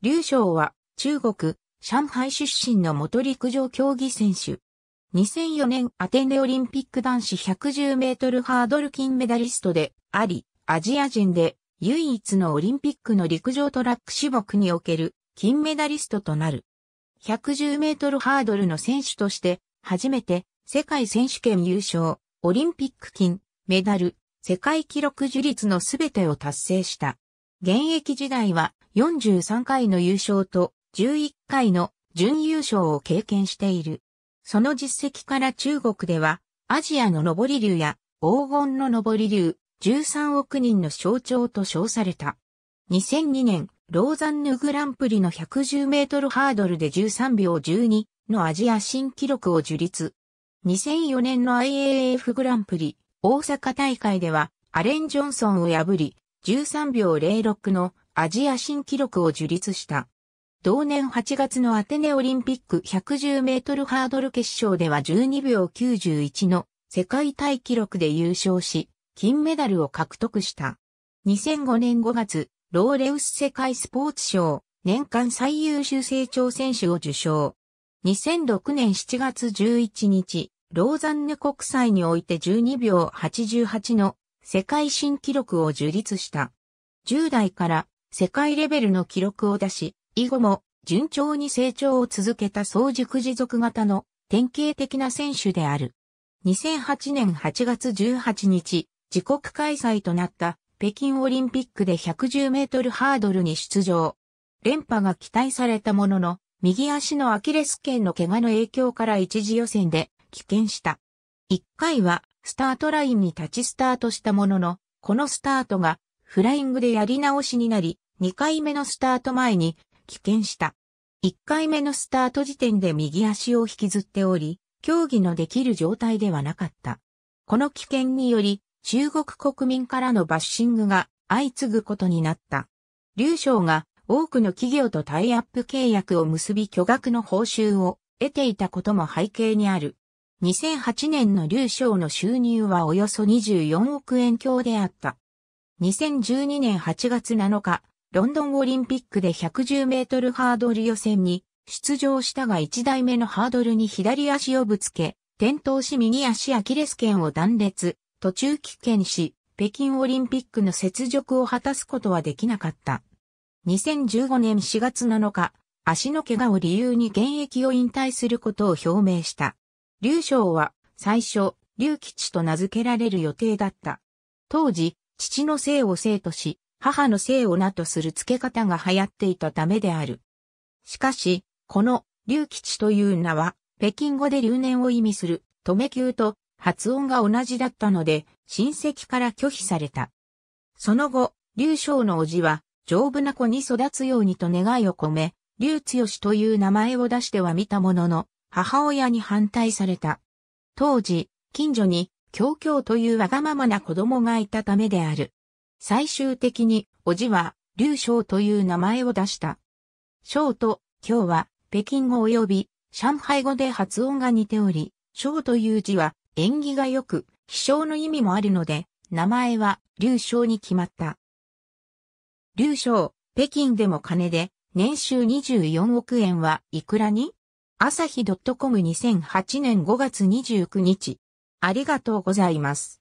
劉翔は中国、上海出身の元陸上競技選手。2004年アテネオリンピック男子110メートルハードル金メダリストであり、アジア人で唯一のオリンピックの陸上トラック種目における金メダリストとなる。110メートルハードルの選手として初めて世界選手権優勝、オリンピック金、メダル、世界記録樹立のすべてを達成した。現役時代は43回の優勝と11回の準優勝を経験している。その実績から中国では、アジアの上り流や黄金の上り流、13億人の象徴と称された。2002年、ローザンヌグランプリの110メートルハードルで13秒12のアジア新記録を樹立。2004年の IAAF グランプリ大阪大会ではアレン・ジョンソンを破り13秒06のアジア新記録を樹立した。同年8月のアテネオリンピック110メートルハードル決勝では12秒91の世界大記録で優勝し、金メダルを獲得した。2005年5月、ローレウス世界スポーツ賞、年間最優秀成長選手を受賞。2006年7月11日、ローザンヌ国際において12秒88の世界新記録を樹立した。10代から世界レベルの記録を出し、以後も順調に成長を続けた早熟持続型の典型的な選手である。2008年8月18日、自国開催となった北京オリンピックで110メートルハードルに出場。連覇が期待されたものの、右足のアキレス腱の怪我の影響から一時予選で棄権した。1回はスタートラインに立ちスタートしたものの、このスタートがフライングでやり直しになり、2回目のスタート前に棄権した。1回目のスタート時点で右足を引きずっており、競技のできる状態ではなかった。この棄権により、中国国民からのバッシングが相次ぐことになった。劉翔が多くの企業とタイアップ契約を結び巨額の報酬を得ていたことも背景にある。2008年の劉翔の収入はおよそ24億円強であった。2012年8月7日、ロンドンオリンピックで110メートルハードル予選に出場したが1台目のハードルに左足をぶつけ、転倒し右足アキレス腱を断裂、途中棄権し、北京オリンピックの雪辱を果たすことはできなかった。2015年4月7日、足の怪我を理由に現役を引退することを表明した。劉翔は最初、劉吉と名付けられる予定だった。当時、父の姓を姓とし、母の姓を名とする付け方が流行っていたためである。しかし、この、龍吉という名は、北京語で留年を意味する、止め級と発音が同じだったので、親戚から拒否された。その後、龍章の叔父は、丈夫な子に育つようにと願いを込め、龍強という名前を出してはみたものの、母親に反対された。当時、近所に京京というわがままな子供がいたためである。最終的に、おじは、劉翔という名前を出した。翔と、今日は、北京語及び、上海語で発音が似ており、翔という字は、縁起が良く、飛翔の意味もあるので、名前は、劉翔に決まった。劉翔、北京でも金で、年収24億円はいくらに朝日 .com2008 年5月29日。ありがとうございます。